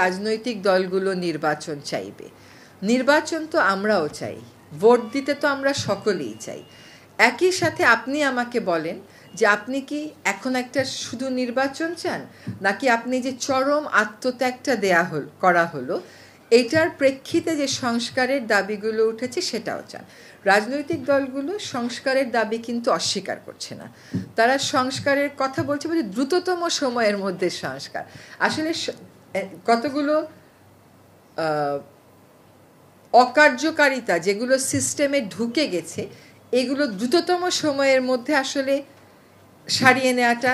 রাজনৈতিক দলগুলো নির্বাচন চাইবে নির্বাচন তো আমরাও চাই ভোট দিতে তো আমরা সকলেই চাই একই সাথে আপনি আমাকে বলেন যে আপনি কি এখন একটা শুধু নির্বাচন চান নাকি আপনি যে চরম আত্মত্যাগটা দেয়া হল করা হলো এটার প্রেক্ষিতে যে সংস্কারের দাবিগুলো উঠেছে সেটাও চান রাজনৈতিক দলগুলো সংস্কারের দাবি কিন্তু অস্বীকার করছে না তারা সংস্কারের কথা বলছে বলে দ্রুততম সময়ের মধ্যে সংস্কার আসলে কতগুলো অকার্যকারিতা যেগুলো সিস্টেমে ঢুকে গেছে এগুলো দ্রুততম সময়ের মধ্যে আসলে সারিয়ে নেওয়াটা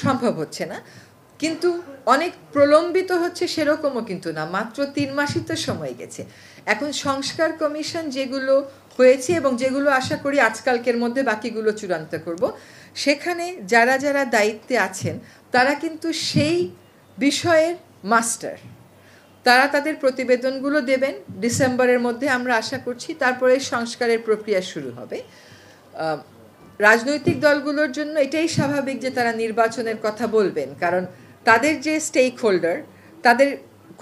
সম্ভব হচ্ছে না কিন্তু অনেক প্রলম্বিত হচ্ছে সেরকমও কিন্তু না মাত্র তিন মাসই তো সময় গেছে এখন সংস্কার কমিশন যেগুলো হয়েছে এবং যেগুলো আশা করি আজকালকের মধ্যে বাকিগুলো চূড়ান্ত করব সেখানে যারা যারা দায়িত্বে আছেন তারা কিন্তু সেই বিষয়ের মাস্টার তারা তাদের প্রতিবেদনগুলো দেবেন ডিসেম্বরের মধ্যে আমরা আশা করছি তারপরে সংস্কারের প্রক্রিয়া শুরু হবে রাজনৈতিক দলগুলোর জন্য এটাই স্বাভাবিক যে তারা নির্বাচনের কথা বলবেন কারণ তাদের যে স্টেক হোল্ডার তাদের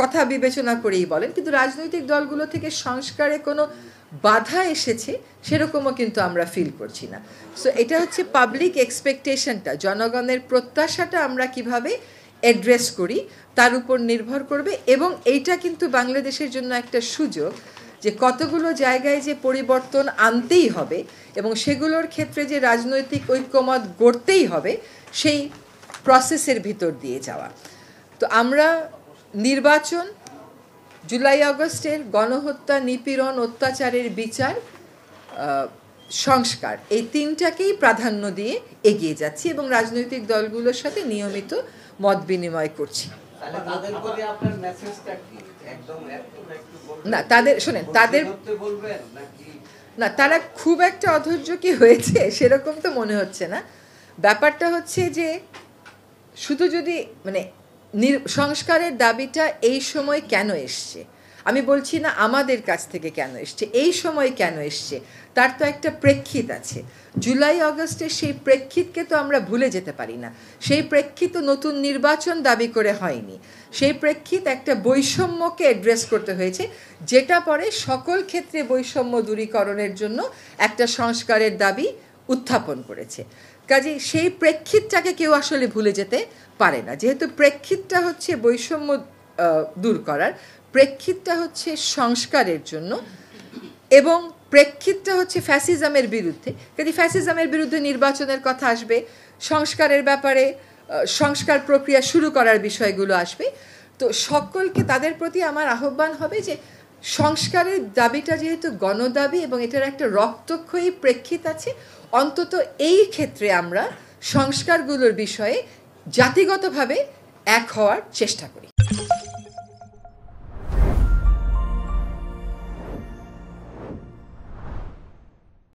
কথা বিবেচনা করেই বলেন কিন্তু রাজনৈতিক দলগুলো থেকে সংস্কারে কোনো বাধা এসেছে সেরকমও কিন্তু আমরা ফিল করছি না সো এটা হচ্ছে পাবলিক এক্সপেকটেশনটা জনগণের প্রত্যাশাটা আমরা কিভাবে অ্যাড্রেস করি তার উপর নির্ভর করবে এবং এইটা কিন্তু বাংলাদেশের জন্য একটা সুযোগ যে কতগুলো জায়গায় যে পরিবর্তন আনতেই হবে এবং সেগুলোর ক্ষেত্রে যে রাজনৈতিক ঐক্যমত গড়তেই হবে সেই প্রসেসের ভিতর দিয়ে যাওয়া তো আমরা নির্বাচন জুলাই আগস্টের গণহত্যা নিপীড়ন অত্যাচারের বিচার সংস্কার এই তিনটাকেই প্রাধান্য দিয়ে এগিয়ে যাচ্ছি এবং রাজনৈতিক দলগুলোর সাথে নিয়মিত মত বিনিময় করছি না তাদের শোনেন তাদের না তারা খুব একটা অধৈর্য কি হয়েছে সেরকম তো মনে হচ্ছে না ব্যাপারটা হচ্ছে যে শুধু যদি মানে সংস্কারের দাবিটা এই সময় কেন এসছে আমি বলছি না আমাদের কাছ থেকে কেন এসছে এই সময় কেন এসছে তার তো একটা প্রেক্ষিত আছে জুলাই অগস্টে সেই প্রেক্ষিতকে তো আমরা ভুলে যেতে পারি না সেই প্রেক্ষিত নতুন নির্বাচন দাবি করে হয়নি সেই প্রেক্ষিত একটা বৈষম্যকে অ্যাড্রেস করতে হয়েছে যেটা পরে সকল ক্ষেত্রে বৈষম্য দূরীকরণের জন্য একটা সংস্কারের দাবি উত্থাপন করেছে কাজে সেই প্রেক্ষিতটাকে কেউ আসলে ভুলে যেতে পারে না যেহেতু প্রেক্ষিতটা হচ্ছে বৈষম্য দূর করার প্রেক্ষিতটা হচ্ছে সংস্কারের জন্য এবং প্রেক্ষিতটা হচ্ছে ফ্যাসিজমের বিরুদ্ধে যদি ফ্যাসিজমের বিরুদ্ধে নির্বাচনের কথা আসবে সংস্কারের ব্যাপারে সংস্কার প্রক্রিয়া শুরু করার বিষয়গুলো আসবে তো সকলকে তাদের প্রতি আমার আহ্বান হবে যে সংস্কারের দাবিটা যেহেতু গণদাবি এবং এটার একটা রক্তক্ষয়ী প্রেক্ষিত আছে অন্তত এই ক্ষেত্রে আমরা সংস্কারগুলোর বিষয়ে জাতিগতভাবে এক হওয়ার চেষ্টা করি